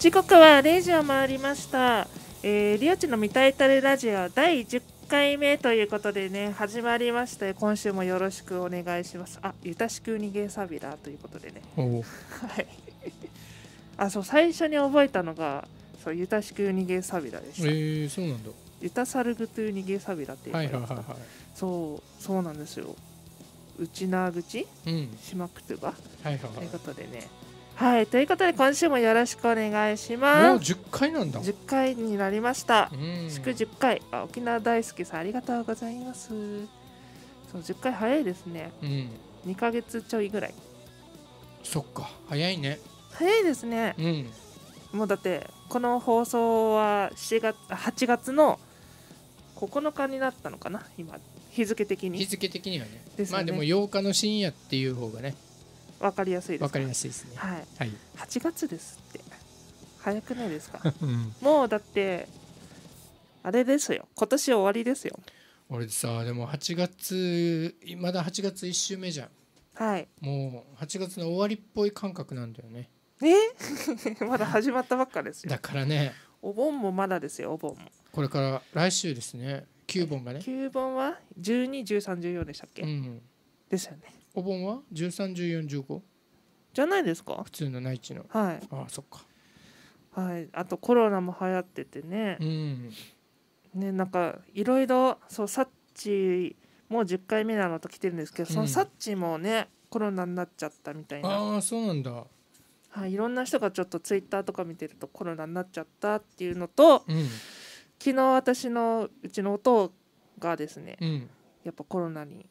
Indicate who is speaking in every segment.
Speaker 1: 時刻は0時を回りました、えー、リオチの「見たいタれラジオ」第10回目ということでね始まりまして今週もよろしくお願いしますあゆたしくにげさびラということでねはいあそう最初に覚えたのがそうユタシクニゲサビラでした。えー、そうなんだ。ユタサルグトゥニゲサビラっていう、はいはいはいはい、そうそうなんですよ。うちなぐち、うん、しまくとば、はいはいはい、ということでね。はい、ということで今週もよろしくお願いします。もう10回なんだ。10回になりました。祝10回沖縄大好きさんありがとうございます。そう10回早いですね。うん、2か月ちょいぐらい。
Speaker 2: そっか、早いね。
Speaker 1: 早いですね。うん、もうだってこの放送は7月8月の9日になったのかな今日付的に日付的にはね、ね、まあでも
Speaker 2: 8日の深夜っていう方がね
Speaker 1: 分かりやすいです分かりやすいですねはい、はい、8月ですって早くないですか、うん、もうだってあれですよ今年終わりですよ
Speaker 2: 俺さでも8月まだ8月1週目じゃんはいも
Speaker 1: う8月の終わりっぽい感覚なんだよねえ まだ始まったばっかですよだからねお盆もまだですよお盆も
Speaker 2: これから来週ですね9本がね
Speaker 1: 9本は121314でしたっけ、
Speaker 2: うん、ですよねお盆は131415
Speaker 1: じゃないですか普通の内地のはいああそっかはいあとコロナも流行っててね、うん、ねなんかいろいろそうサッチもう10回目なのと来てるんですけどそのサッチもね、うん、コロナになっちゃったみたいなああ
Speaker 2: そうなんだ
Speaker 1: はい、いろんな人がちょっとツイッターとか見てるとコロナになっちゃったっていうのと、うん、昨日私のうちの音がですね、うん、やっぱコロナに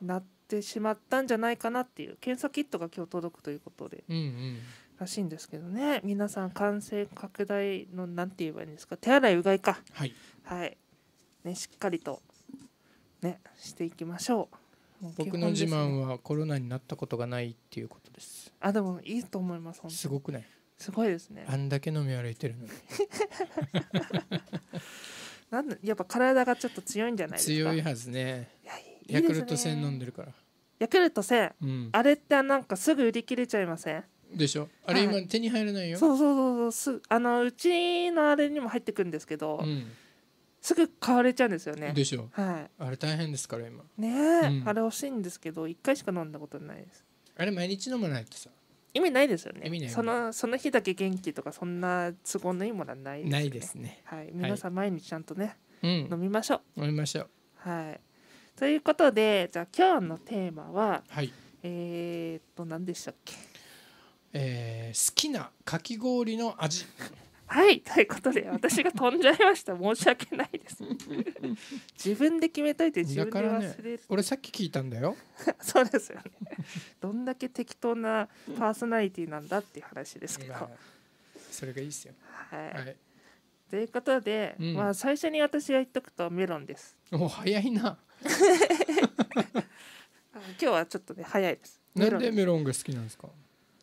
Speaker 1: なってしまったんじゃないかなっていう検査キットが今日届くということで、うんうん、らしいんですけどね皆さん感染拡大の何て言えばいいんですか手洗いうがいか、はい、はい、ね、しっかりと、ね、していきましょう。僕の自慢
Speaker 2: はコロナになったことがないっていうことです。
Speaker 1: あでもいいと思います。すごくない。すごいですね。あ
Speaker 2: んだけ飲み歩いてるの
Speaker 1: に。なんやっぱ体がちょっと強いんじゃないですか。強い
Speaker 2: はずね。
Speaker 1: ヤクルト戦飲んでるから。ヤクルト戦、うん、あれってなんかすぐ売り切れちゃいません。
Speaker 2: でしょあれ今
Speaker 1: 手に入らないよ、はい、そうそうそうそうすあのうちのあれにも入ってくるんですけど、うん、すぐ買われちゃうんですよねでしょはい
Speaker 2: あれ大変ですから今
Speaker 1: ねえ、うんあれ欲しいんですけど1回しか飲んだことないですあれ毎日飲まないとさ意味ないですよね意味ないそのその日だけ元気とかそんな都合のいいものはないですねないですねはい皆さん毎日ちゃんとね、うん飲みましょう飲みましょうはいということでじゃあ今日のテーマははいえー、っと何でしたっけ
Speaker 2: えー
Speaker 1: 好きなかき氷の味はいということで私が飛んじゃいました申し訳ないです 自分で決めたいって自分で忘れる、ね、俺さっき聞いたんだよ そうですよねどんだけ適当なパーソナリティなんだっていう話ですけど、それがいいですよはい、はい、ということで、うん、まあ最初に私が言っとくとメロンですお早いな 今日はちょっとね早いですなんでメロ
Speaker 2: ンが好きなんですか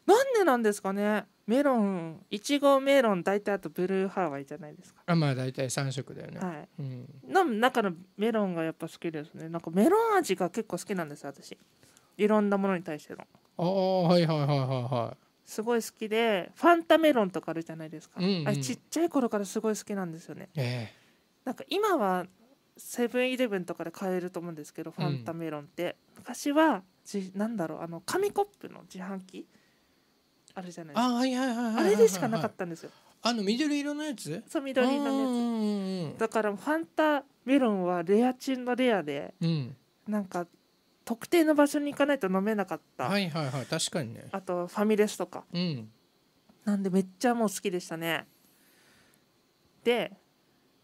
Speaker 1: なんでなんですかねメロンいちごメロン大体あとブルーハワイじゃないですか
Speaker 2: あまあ大体3色だよねはい、うん、
Speaker 1: の中のメロンがやっぱ好きですねなんかメロン味が結構好きなんです私いろんなものに対してのああはいはい
Speaker 2: はいはいはい
Speaker 1: すごい好きでファンタメロンとかあるじゃないですか、うんうん、あちっちゃい頃からすごい好きなんですよね、えー、なんか今はセブンイレブンとかで買えると思うんですけどファンタメロンって、うん、昔はじなんだろうあの紙コップの自販機あるじゃないですかあ,、はいはいはいはい、あれでしかなかったんですよあの緑色のやつそう緑色のやつだからファンタメロンはレア中のレアで、うん、なんか特定の場所に行かないと飲めなかっ
Speaker 2: たはいはいはい確かにね
Speaker 1: あとファミレスとか、うん、なんでめっちゃもう好きでしたねで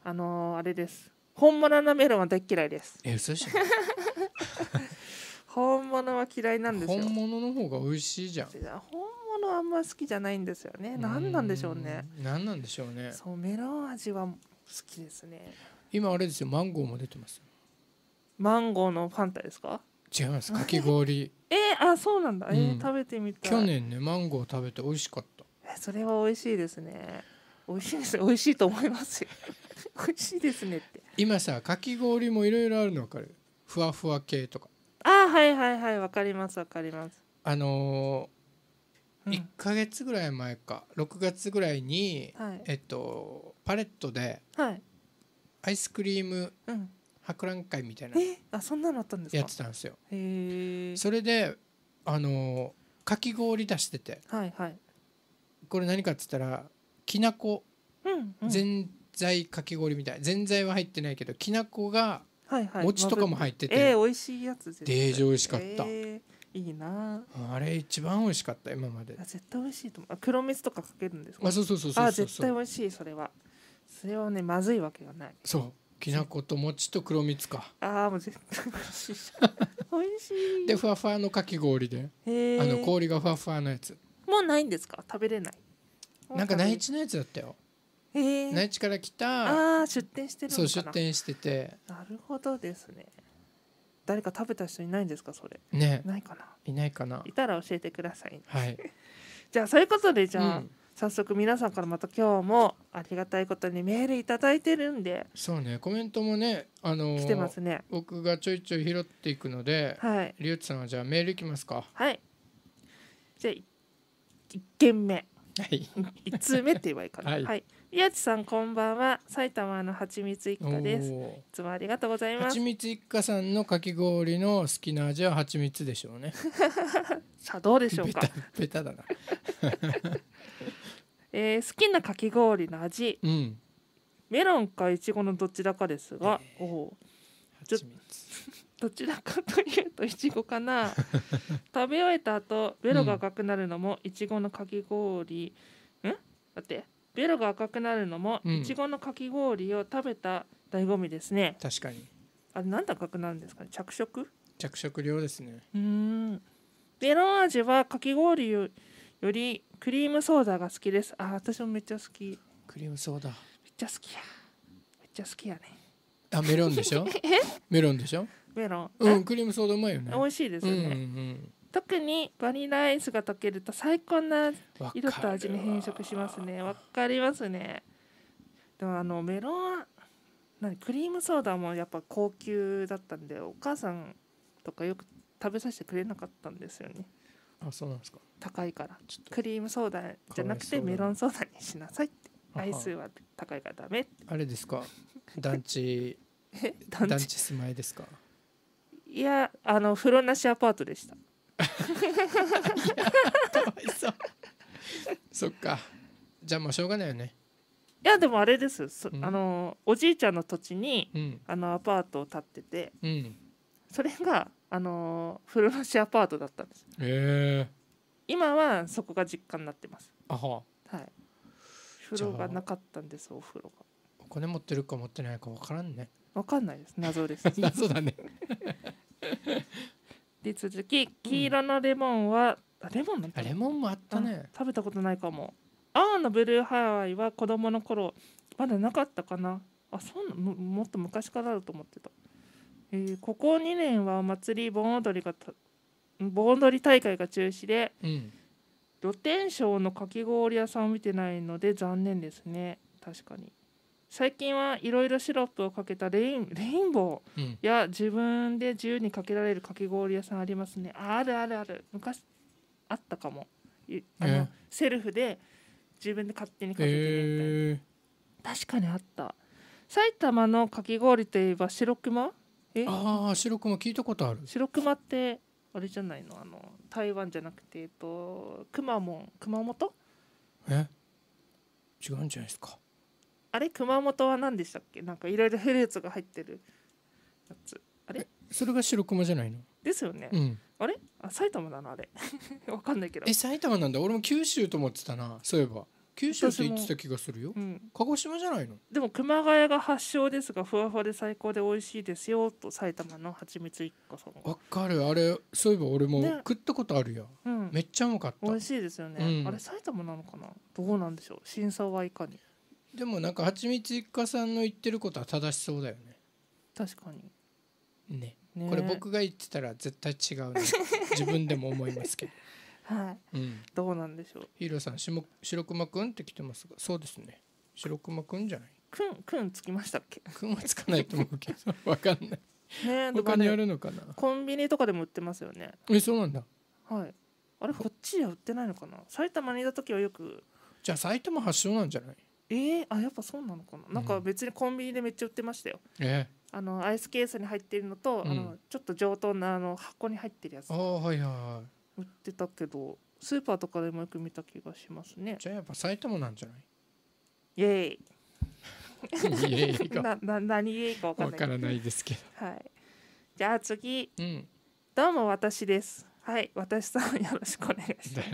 Speaker 1: あのー、あれです本物のメロンは大嫌いですえ嘘でし 本物は嫌いなんですよ本物の方
Speaker 2: が美味しいじゃん本
Speaker 1: のあんま好きじゃないんですよね何なんでしょうね
Speaker 2: 何なんでしょう
Speaker 1: ねそうメロン味は好きですね今あれですよマンゴーも出てますマンゴーのファンタですか
Speaker 2: 違いますかき氷
Speaker 1: えー、あそうなんだ、えー、うん食べてみたい去年
Speaker 2: ねマンゴー食べて美味しかった
Speaker 1: えそれは美味しいですね美味しいです美味しいと思いますよ 美味しいですねって
Speaker 2: 今さかき氷もいろいろあるのわかるふわふわ系とか
Speaker 1: あはいはいはいわかりますわかります
Speaker 2: あの1か月ぐらい前か6月ぐらいに、はい、えっと、パレットで、アイスクリーム博覧会みたいな、あそんなのあったんですやってたんですよ。それであのかき氷出してて、はいはい、これ何かっつったらきなこ、ぜ、んざいかき氷みたいぜんざいは入ってないけどきなこが、
Speaker 1: お餅とかも入ってて、えー、美味しいやつです、デージ美味しかった。えーいいな
Speaker 2: あれ一番美味しかった今まで
Speaker 1: 絶対美味しいと思う黒蜜とかかけるんですかあそうそうそうそうあ絶対美味しいそれはそれはねまずいわけがないそ
Speaker 2: うきな粉と餅と黒蜜か
Speaker 1: ああもう絶対美味しい 美味しいで
Speaker 2: ふわふわのかき氷であの氷がふわふわのやつ
Speaker 1: もうないんですか食べれないなんか内地のやつだったよ内地から来たああ、出店してるそう出店しててなるほどですね誰か食べた人いないんですかそれねないかな
Speaker 2: いないかない
Speaker 1: たら教えてください、はい、じゃあそういうことでじゃあ、うん、早速皆さんからまた今日もありがたいことにメール頂いてるんでそうねコメントもねあのー、来てますね
Speaker 2: 僕がちょいちょい拾っていくので、はい、リュウツさんはじゃあメールいきますか
Speaker 1: はいじゃあ1件目はい一通目って言えばいいかな はい、はいやちさんこんばんは埼玉のはちみつ一家ですいつもありがとうございますはちみつ一
Speaker 2: 家さんのかき氷の好きな味ははちみつでしょうね
Speaker 1: さあどうでしょうかベタだな えー、好きなかき氷の味、うん、メロンかいちごのどちらかですが、えー、お どちらかというといちごかな食べ終えた後ベロが赤くなるのもいちごのかき氷、うん、ん待ってベロが赤くなるのも、いちごのかき氷を食べた醍醐味ですね確かにあなんだ赤くなるんですかね着色
Speaker 2: 着色料ですね
Speaker 1: うんベロ味はかき氷よりクリームソーダが好きですあ私もめっちゃ好き
Speaker 2: クリームソーダめっ
Speaker 1: ちゃ好きやめっちゃ好きやね
Speaker 2: あメロンでしょ メロンでしょ
Speaker 1: メロンうんクリームソーダうまいよね美味しいですよね、うんうんうん特にバニラアイスが溶けると最高な色と味に変色しますねわかりますねでもあのメロン何クリームソーダもやっぱ高級だったんでお母さんとかよく食べさせてくれなかったんですよねあそうなんですか高いからクリームソーダじゃなくてメロンソーダにしなさいってアイスは高いからダメ
Speaker 2: あれですか団地 団地住まいですか
Speaker 1: いやあの風呂なしアパートでしたかわいそうそっかじゃあもうしょうがないよねいやでもあれですうんあのおじいちゃんの土地にうんあのアパートを建っててうんそれがあの古橋アパートだったんです
Speaker 2: へえ
Speaker 1: 今はそこが実家になってますあははい風呂がなかったんですお風呂が
Speaker 2: お金持ってるか持ってないかわからんねわかんないです謎です 謎だね
Speaker 1: で続き黄色のレモンは、レモンレモンもあったね食べたことないかも青のブルーハワイは子供の頃まだなかったかなあそうももっと昔からだと思ってた、えー、ここ2年はお祭り盆踊りが盆踊り大会が中止で、うん、露天商のかき氷屋さんを見てないので残念ですね確かに最近はいろいろシロップをかけたレインレインボーや、自分で自由にかけられるかき氷屋さんありますねあるあるある昔あったかもあの、えー、セルフで自分で勝手にかけて
Speaker 2: るみ
Speaker 1: たいな、えー、確かにあった埼玉のかき氷といえば白熊え
Speaker 2: ああ白熊聞いたことある
Speaker 1: 白熊ってあれじゃないのあの台湾じゃなくてえっと熊本熊本
Speaker 2: え違うんじゃないですか
Speaker 1: あれ熊本は何でしたっけなんかいろいろフルーツが入ってるやつあれ
Speaker 2: それが白熊じゃないの
Speaker 1: ですよね、うん、あれあ埼玉だなあれ わかんないけど
Speaker 2: え埼玉なんだ俺も九州と思ってたなそういえば九州って言ってた気がするよ、うん、鹿児島じゃないの
Speaker 1: でも熊谷が発祥ですがふわふわで最高で美味しいですよと埼玉の蜂蜜一個さん
Speaker 2: わかるあれそういえば俺も食ったことあるや、ねうん、めっちゃうまかっ
Speaker 1: た美味しいですよね、うん、あれ埼玉なのかなどうなんでしょう真相はいかに
Speaker 2: でもなんかはちみつ一家さんの言ってることは正しそうだよね確かにね
Speaker 1: ねこれ僕が言
Speaker 2: ってたら絶対違う、自分でも思いますけどはい、うん、どうなんでしょうヒーローさんしも白熊くんって来てますがそうですね白熊くんじゃないくんくんつきましたっけくんはつかないと思うけど わかんないね他にあるのかな
Speaker 1: コンビニとかでも売ってますよねえそうなんだはいあれこっちゃ売ってないのかな埼玉にいた時はよく
Speaker 2: じゃあ埼玉発祥なんじゃ
Speaker 1: ないえー、あやっぱそうなのかな、うん、なんか別にコンビニでめっちゃ売ってましたよ、えー、あのアイスケースに入ってるのと、うん、あのちょっと上等なあの箱に入ってるやつあ、はいはいはい、売ってたけどスーパーとかでもよく見た気がしますねじゃあやっぱ埼玉なんじゃないイエーイなな何ーイか分 からないですけど、はい、じゃあ次、うん、どうも私ですはい私さんよろしくお願いします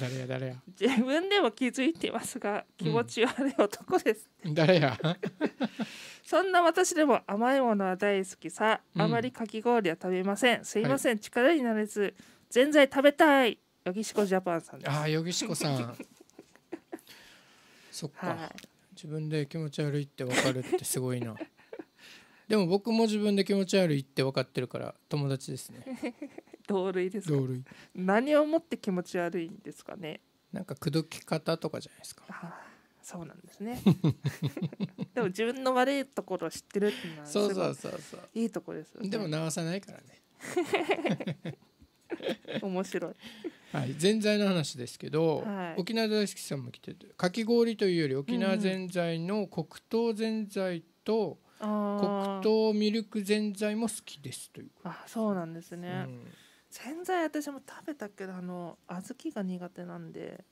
Speaker 1: 誰や誰や自分でも気づいてますが気持ち悪い男です、
Speaker 2: うん、誰や
Speaker 1: そんな私でも甘いものは大好きさあまりかき氷は食べません、うん、すいません、はい、力になれず全然食べたいよぎしこジャパンさんですああよぎしこさん
Speaker 2: そっ
Speaker 1: か、自
Speaker 2: 分で気持ち悪いってわかるってすごいなでも僕も自分で気持ち悪いって分かってるから友達です
Speaker 1: ね 同類ですか同類何をもって気持ち悪いんですかねなんか口説き方とかじゃないですかああそうなんですね でも自分の悪いところを知ってるっていうのはそうそうそうそういいとこですよねでも直さないからね
Speaker 2: 面白い、はい、ぜんざいの話ですけど、はい、沖縄大好きさんも来ててかき氷というより沖縄ぜんざいの黒糖ぜんざいと、黒糖ミルクぜんざいも好きですという
Speaker 1: あそうなんですね、うん全然私も食べたけどあの小豆が苦手なんで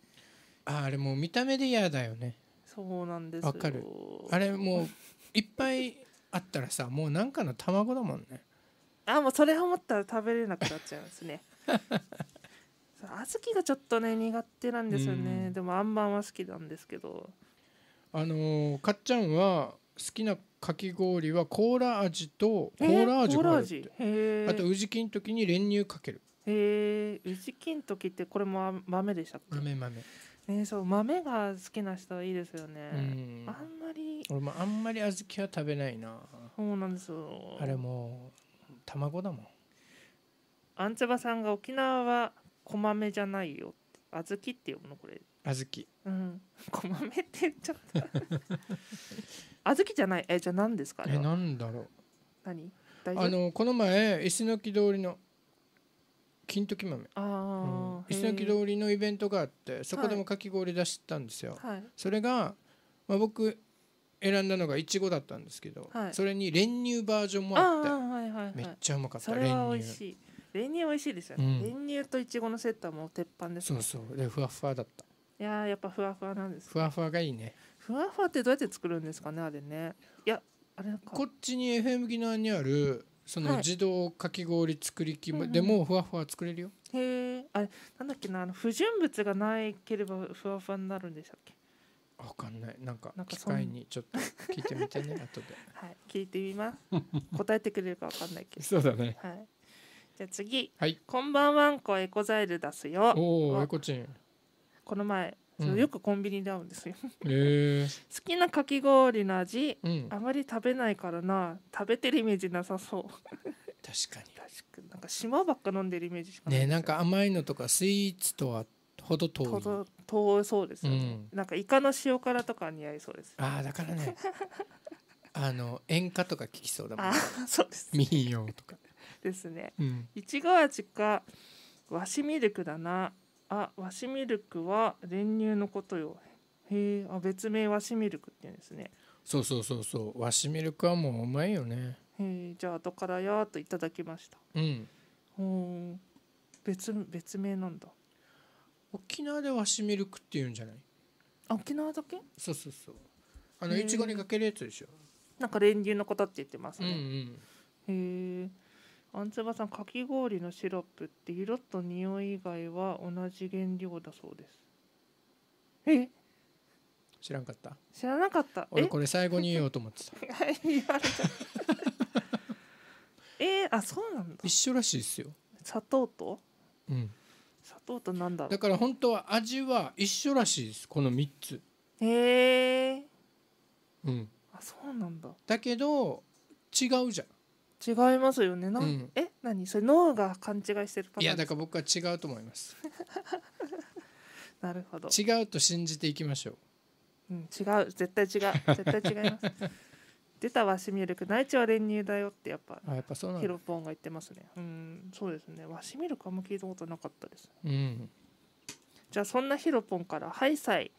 Speaker 2: ああれもう見た目で嫌だよね
Speaker 1: そうなんですわかる
Speaker 2: あれもういっぱいあったらさもうなんかの卵だもんね
Speaker 1: あもうそれ思ったら食べれなくなっちゃいますね 小豆がちょっとね苦手なんですよね、でもあんまんは好きなんですけど
Speaker 2: あのー、かっちゃんは好きなかき氷はコーラ味とコーラ味コーラ味
Speaker 1: あと宇治金時に練乳かけるへえ宇治金時ってこれも豆でしたっけ豆豆ね、そう豆が好きな人はいいですよね、あんまり俺もあんまり小豆は食べないなそうなんですよあれも卵だもんあんちばさんが沖縄は小豆じゃないよ小豆って読むのこれ小豆うん小豆って言っちゃった 小豆じゃないえじゃあ何ですかえねなんだろう何あの
Speaker 2: この前石の木通りの金時豆ああ、石の木通りのイベントがあってそこでもかき氷出してたんですよ、はいそれが、まあ、僕選んだのがいちごだったんですけど、はいそれに練
Speaker 1: 乳バージョンもあってあはいはいはいめっちゃうまかったそれは美練味乳しい練乳美味しいですよね、うん練乳といちごのセットはもう鉄板ですねそ
Speaker 2: うそうでふわふわだった
Speaker 1: いややっぱふわふわなんですふ
Speaker 2: わふわがいいね
Speaker 1: ふわふわってどうやって作るんですかねあれねいやあれこっちに FM 機
Speaker 2: 能にあるその自動かき氷作り機も、でもふわふわ作れるよ、
Speaker 1: うんうん、へえあれなんだっけなあの不純物がないければふわふわになるんでしたっけ
Speaker 2: わかんないなんか機械にちょっと聞いてみてね 後で
Speaker 1: はい聞いてみます答えてくれるかわかんないけどそうだねはいじゃあ次、はい、こんばんはんこエコザイル出すよおおエコチンこの前そよくコンビニで会うんですよ、えー、好きなかき氷の味、うん、あまり食べないからな食べてるイメージなさそう確かに確かなんか島ばっか飲んでるイメージし
Speaker 2: かないねなんか甘いのとかスイーツとはほど遠い
Speaker 1: 遠そうですね、うん、なんかイカの塩辛とか似合いそうです、ね、ああだからね
Speaker 2: あの演歌とか聞きそうだもん、ね、あそうです、ね、民謡とか
Speaker 1: ですね、いちご味か和紙ミルクだなあ和紙ミルクは練乳のことよへえあ別名和紙ミルクって言うんですね
Speaker 2: そうそうそうそう和紙ミルクはもううまいよね
Speaker 1: へえじゃあ後からやーっといただきましたうんほう別別名なんだ沖縄で和紙ミルクって言うんじゃないあ沖縄だけそうそうそう
Speaker 2: あのいちごにか
Speaker 1: けるやつでしょなんか練乳のことって言ってますね、うんうん、へえあんつばさんかき氷のシロップって色と匂い以外は同じ原料だそうですえ知らんかった知らなかった俺これ最後に言おうと思ってた 言われった えー、あそうなん
Speaker 2: だ一緒らしいですよ
Speaker 1: 砂糖とうん砂糖となんだろうだ
Speaker 2: から本当は味は一緒らしいですこの3つへえー、うんあそうなんだだけど違うじゃん違いますよ
Speaker 1: ねな、うん、え何それ脳が勘違いしてるパターンいやだから僕は違うと思います なるほど
Speaker 2: 違うと信じていきましょう
Speaker 1: うん、違う絶対違う絶対違います 出たわしミルク内地は練乳だよってやっぱあやっぱそうなヒロポンが言ってますねうんそうですねわしミルクあんま聞いたことなかったです、うん、じゃあそんなヒロポンから「ハイサイ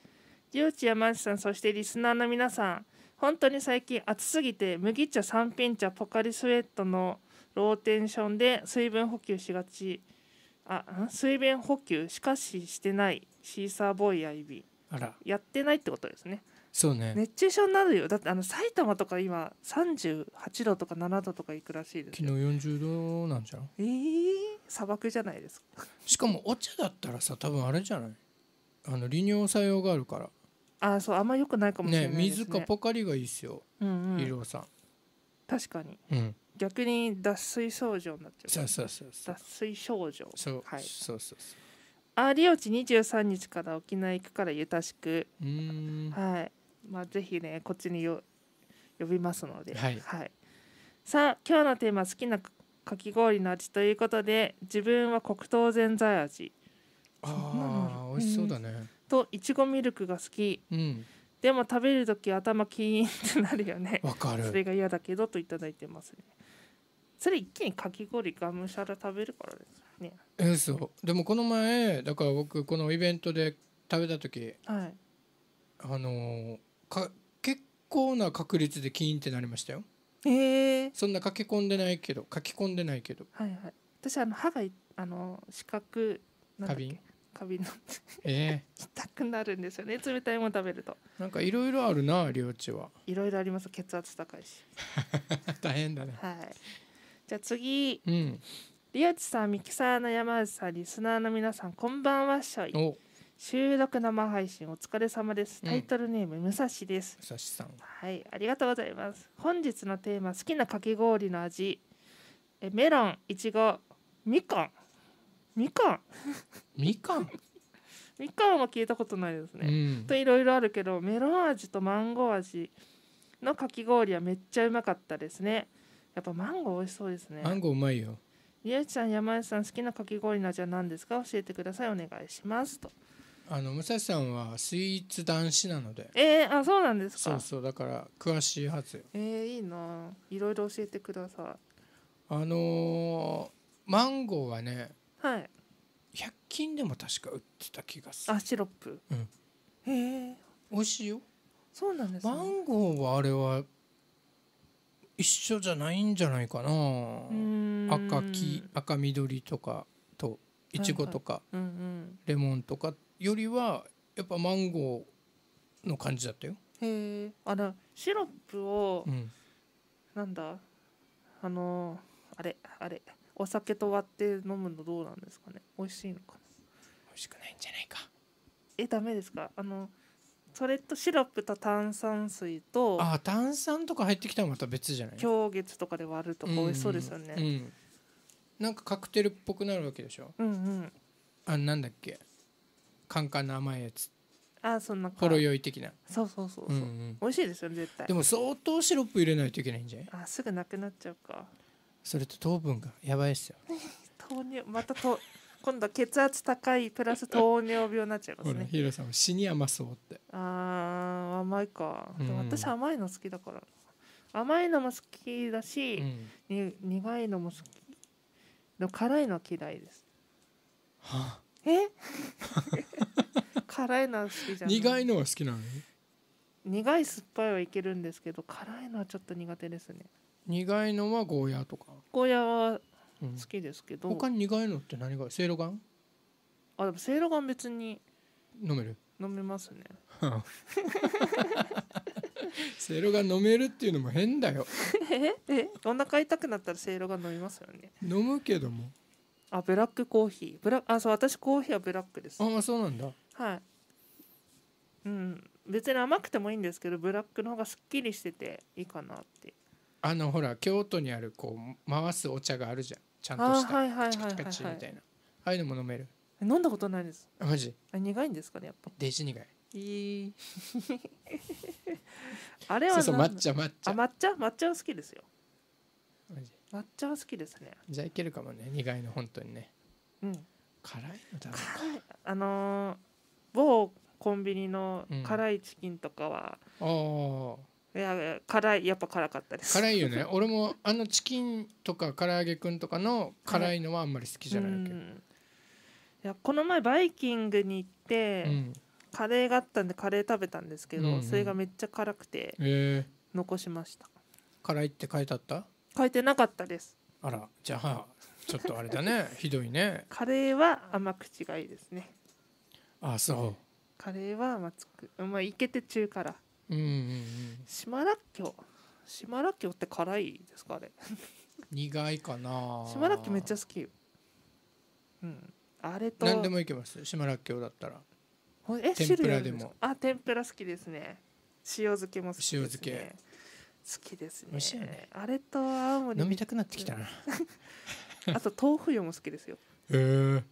Speaker 1: りょうちやまんさんそしてリスナーの皆さん本当に最近暑すぎて麦茶三品茶ポカリスエットのローテンションで水分補給しがちあ水分補給しかししてないシーサーボーイやイビあらやってないってことですね
Speaker 2: そうね熱
Speaker 1: 中症になるよだってあの埼玉とか今38度とか7度とかいくらしいです昨日
Speaker 2: 40度なんじゃん
Speaker 1: ええー、砂漠じゃないですかしかもお茶だったら
Speaker 2: さ多分あれじゃないあの利尿作用があるからあそうあんま良くないかもしれないね水かポカリがいいっすよ
Speaker 1: うんうん、ルオさん確かにうん逆に脱水症状になっちゃそうそうそうそう脱水症状そう、はいそうそうそあ有吉23日から沖縄行くからゆたしくうんはいまあぜひねこっちによ呼びますのではいさあ今日のテーマ好きなかかき氷の味ということで自分は黒糖ぜんざい味あ
Speaker 2: あ、美味しそうだね
Speaker 1: といちごミルクが好き、うん、でも食べる時頭キーンってなるよねわかるそれが嫌だけどと頂いてますねそれ一気にかき氷がむしゃら食べるからですね
Speaker 2: えー、そうでもこの前だから僕このイベントで食べた時、はい、あのか結構な確率でキーンってなりましたよえそんな書き込んでないけど書き込んでないけど
Speaker 1: はいはい私あの歯があの四角花瓶カビのえー、痛くなるんですよね冷たいもの食べるとなんかい
Speaker 2: ろいろあるな領地は
Speaker 1: いろいろあります血圧高いし
Speaker 2: 大変だね
Speaker 1: はいじゃあ次、うん、リオチさんミキサーの山内さんリスナーの皆さんこんばんはしょい収録生配信お疲れ様です。タイトルネーム、うん、武蔵です。武蔵さん。はい、ありがとうございます。本日のテーマ、好きなかき氷の味。え、メロン、いちご、みかん。みかんみかんみかんは聞いたことないですね、うん、といろいろあるけどメロン味とマンゴー味のかき氷はめっちゃうまかったですねやっぱマンゴー美味しそうですねマンゴーうまいよりえちゃん山内さん好きなかき氷の味は何ですか教えてくださいお願いしますと
Speaker 2: あの武蔵さんはスイーツ男子なのでえ
Speaker 1: ー、あそうなんですかそう
Speaker 2: そうだから詳しいはずよ
Speaker 1: えー、いいないろいろ教えてください
Speaker 2: あのー、マンゴーはね
Speaker 1: はい100
Speaker 2: 均でも確か売っ
Speaker 1: てた気がするあシロップ、
Speaker 2: うん、
Speaker 1: へえ美味しいよそうなんですねマ
Speaker 2: ンゴーはあれは一緒じゃないんじゃないかな
Speaker 1: 赤黄
Speaker 2: 赤緑とかといちごとか、う
Speaker 1: んレモンとかよりはやっぱマンゴ
Speaker 2: ーの感じだったよ
Speaker 1: へえあらシロップを、うん、なんだあのあれあれお酒と割って飲むのどうなんですかね美味しいのかな美味しくないんじゃないかえダメですかあのそれとシロップと炭酸水と
Speaker 2: あ炭酸とか入ってきたらまた別じゃない
Speaker 1: 氷月とかで割るとか美味しそうですよね、うんう
Speaker 2: ん、なんかカクテルっぽくなる
Speaker 1: わけでしょうんうん
Speaker 2: あなんだっけカンカンの甘いやつ
Speaker 1: あそんなほろ酔
Speaker 2: い的なそうそうそうそう、うんうん、美味
Speaker 1: しいですよ絶対でも
Speaker 2: 相当シロップ入れないといけないんじゃな
Speaker 1: いあすぐなくなっちゃうか
Speaker 2: それと糖分がやばいっすよ
Speaker 1: 糖尿またと今度血圧高いプラス糖尿病になっちゃいますね
Speaker 2: ヒロさんは死に甘そうって
Speaker 1: ああ甘いか、私甘いの好きだから甘いのも好きだし、うん、に苦いのも好きの辛いの嫌いですはあ、え 辛いのは好きじゃな苦いのは好きなの苦い酸っぱいはいけるんですけど辛いのはちょっと苦手ですね
Speaker 2: 苦いのはゴーヤとか
Speaker 1: ゴーヤは好きですけど、他
Speaker 2: に苦いのって何がせいろがん
Speaker 1: あでもせいろがん別に飲める飲めますね
Speaker 2: せいろが飲めるっていうのも変だよ
Speaker 1: ええお腹痛くなったらせいろが飲みますよね飲
Speaker 2: むけども
Speaker 1: あブラックコーヒーブラあそう私コーヒーはブラックですああそうなんだはいうん別に甘くてもいいんですけどブラックの方がすっきりしてていいかなって
Speaker 2: あのほら京都にあるこう回すお茶があるじゃんちゃんとしたはいはいはいはいカチカチカチみたいなああいうのも飲める
Speaker 1: 飲んだことないですあマジあ苦いんですかねやっぱデジ苦いあれはそうそう抹茶抹あ茶抹茶抹茶は好きですよマジ抹茶は好きですね
Speaker 2: じゃあいけるかもね苦いの本当にねうん辛いのだ
Speaker 1: あのー某コンビニの辛いチキンとかは、
Speaker 2: ああ
Speaker 1: いや辛いやっぱ辛かったです辛いよね 俺
Speaker 2: もあのチキンとか唐揚げ
Speaker 1: くんとかの辛いのはあんまり好きじゃないけど、うん、いやこの前バイキングに行って、うん、カレーがあったんでカレー食べたんですけど、うんうん、それがめっちゃ辛くて、えー、残しました
Speaker 2: 辛いって書いてあった
Speaker 1: 書いてなかったですあら
Speaker 2: じゃあちょっとあれだね ひどいね
Speaker 1: カレーは甘口がいいですねあそうカレーは甘つくまあいけて中辛うううんんん、島らっきょう島らっきょうって辛いですかあれ
Speaker 2: 苦いかな島らっきょうめっ
Speaker 1: ちゃ好きうんあれと何で
Speaker 2: もいけます島らっきょうだったらえ天ぷらでも
Speaker 1: あ天ぷら好きですね塩漬けも好きですね塩漬け好きですね。ねあれと青森飲みたくなってきたな。あと豆腐よも好きですよ。へえー、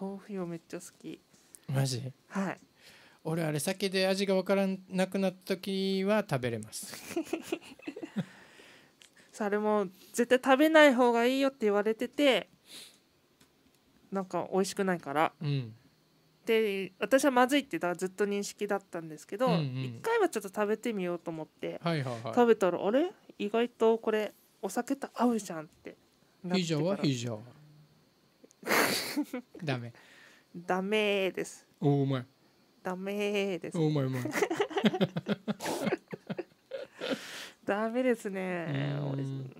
Speaker 1: 豆腐よめっちゃ好き。
Speaker 2: マジ？はい。俺あれ酒で味が分からなくなった時は食べれ
Speaker 1: ますそれ も絶対食べない方がいいよって言われててなんか美味しくないから、うん、で私はまずいってら、ずっと認識だったんですけど、うんうん、回はちょっと食べてみようと思って、はいはいはい、食べたらあれ意外とこれお酒と合うじゃんってって以上は以上
Speaker 2: ダメ
Speaker 1: ダメですおおうまいダメです、うまいうまいダメですね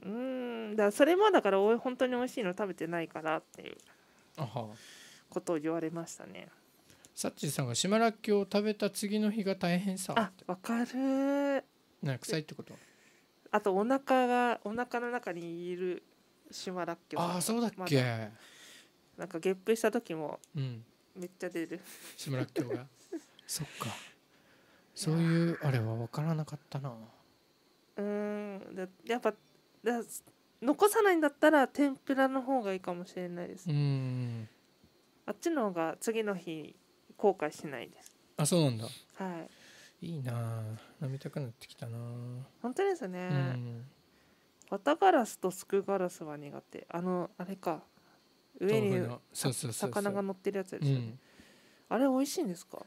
Speaker 1: うんだそれもだから本当に美味しいの食べてないからっていうことを言われましたね
Speaker 2: サッチさんが島らっきょうを食べた次の日が大変さあわかるな臭いってこと
Speaker 1: あとお腹がお腹の中にいる島らっきょうあそうだっけ、ま、なんかゲップした時も、うんめっちゃ出る志村きょうが
Speaker 2: そっかそういうあれは分からなかったな
Speaker 1: うんだやっぱだ残さないんだったら天ぷらの方がいいかもしれないですうんあっちの方が次の日後悔しないですあそうなんだは
Speaker 2: いいいな飲みたくなってきたな
Speaker 1: 本当ですね、うん、綿ガラスとすくガラスは苦手あのあれか上に魚が乗ってるやつですよね、うん、あれ美味しいんですか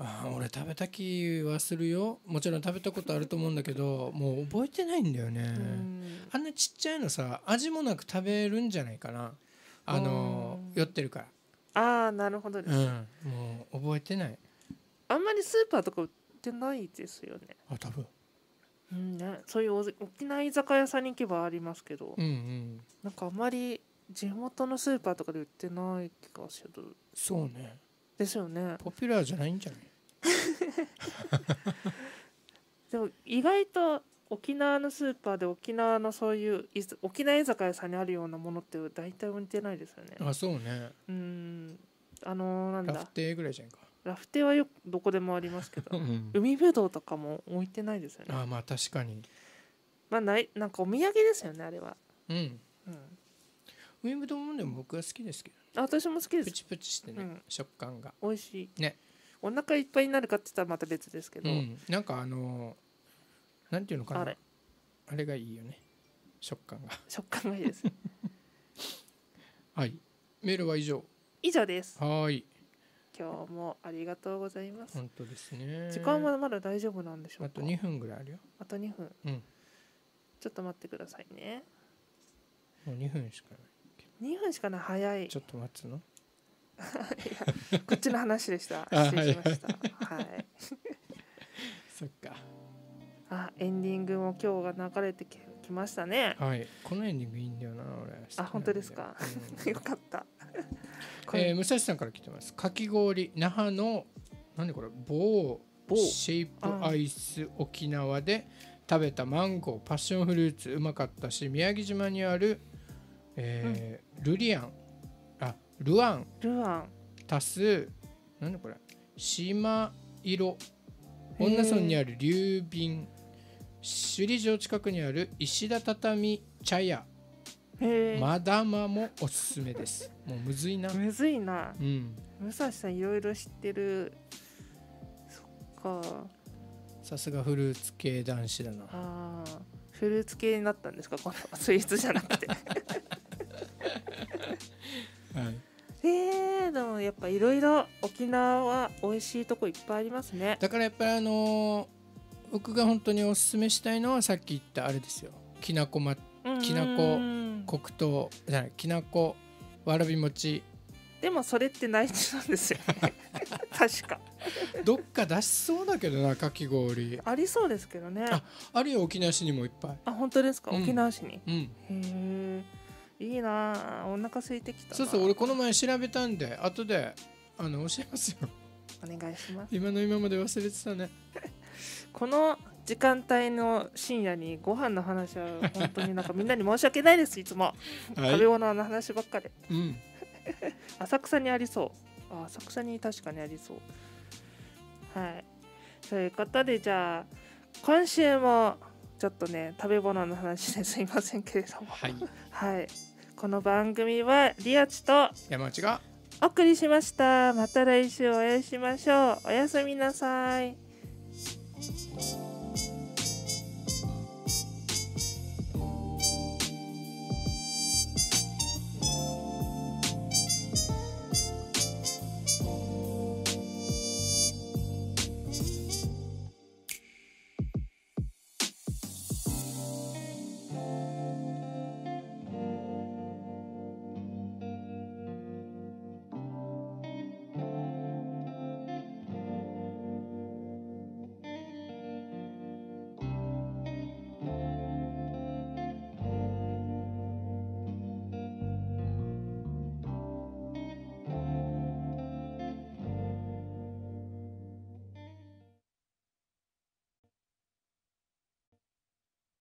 Speaker 2: あ俺食べた気はするよもちろん食べたことあると思うんだけどもう覚えてないんだよねあんなちっちゃいのさ味もなく食べるんじゃないかなあの酔ってるか
Speaker 1: らああなるほどです、うん、も
Speaker 2: う覚えてない
Speaker 1: あんまりスーパーとか売ってないですよねあ多分うんね、そういう沖縄居酒屋さんに行けばありますけど、うんうん、なんかあんまり地元のスーパーとかで売ってない気がするそうねですよねポピュラーじゃないんじゃない でも意外と沖縄のスーパーで沖縄のそういう沖縄居酒屋さんにあるようなものって大体売ってないですよね
Speaker 2: あそうね
Speaker 1: うんあのー、なんだラフテーぐらいじゃんかラフテーはよどこでもありますけど、うん、海ぶどうとかも置いてないですよね
Speaker 2: あまあ確かに
Speaker 1: まあないなんかお土産ですよねあれはうん、うんウィンブドン
Speaker 2: も僕は好きですけ
Speaker 1: ど、ね、私も好きですプチプチしてね、うん、食感が美味しいねお腹いっぱいになるかって言ったらまた別ですけど、うん、
Speaker 2: なんかあのなんていうのかなあれあれがいいよね食感が食感がいいです はいメールは以上以上ですはい
Speaker 1: 今日もありがとうございます本当ですね時間はまだ大丈夫なんでしょうあと2分ぐらいあるよあと2分、うん、ちょっと待ってくださいね
Speaker 2: もう2分しかない2分しかない早いちょっと待つの
Speaker 1: いこっちの話でした 失礼しましたはい そっかあエンディングも今日が流れてきましたねはい
Speaker 2: このエンディングいいんだよな俺
Speaker 1: あ本当ですか、よかった
Speaker 2: えー、武蔵さんから来てますかき氷那覇の何これ某シェイプアイス沖縄で食べたマンゴーパッションフルーツうまかったし宮城島にある、えー、うんルリアンあルアンルアン足すなんだこれ島色恩納村にある竜瓶首里城近くにある石田畳茶屋マダマもおすすめですもうむずいなむ
Speaker 1: ずいな、うん、武蔵さんいろいろ知ってるそっか
Speaker 2: さすがフルーツ系男子だな
Speaker 1: あフルーツ系になったんですかこのスイーツじゃなくて えー、でもやっぱいろいろ沖縄は美味しいとこいっぱいありますねだからやっぱりあのー、僕が本当
Speaker 2: におすすめしたいのはさっき言ったあれですよきなこ、ま、きなこ黒糖じゃないきなこわらび餅
Speaker 1: でもそれって内地なんです
Speaker 2: よね 確かどっか出しそうだけどなかき氷
Speaker 1: ありそうですけど
Speaker 2: ねああるよ沖縄市にもいっぱい
Speaker 1: あ本当ですか、うん、沖縄市に、うん、へえいいなお腹空いてきたそうそう
Speaker 2: 俺この前調べたんで後であの教えま
Speaker 1: すよお願いします今の今まで忘れてたね この時間帯の深夜にご飯の話は本当になんかみんなに申し訳ないですいつも、はい、食べ物の話ばっかり、うん、浅草にありそうあ浅草に確かにありそうはいということでじゃあ今週もちょっとね食べ物の話ですいませんけれどもはい、はいこの番組はリアチと山内がお送りしましたまた来週お会いしましょうおやすみなさい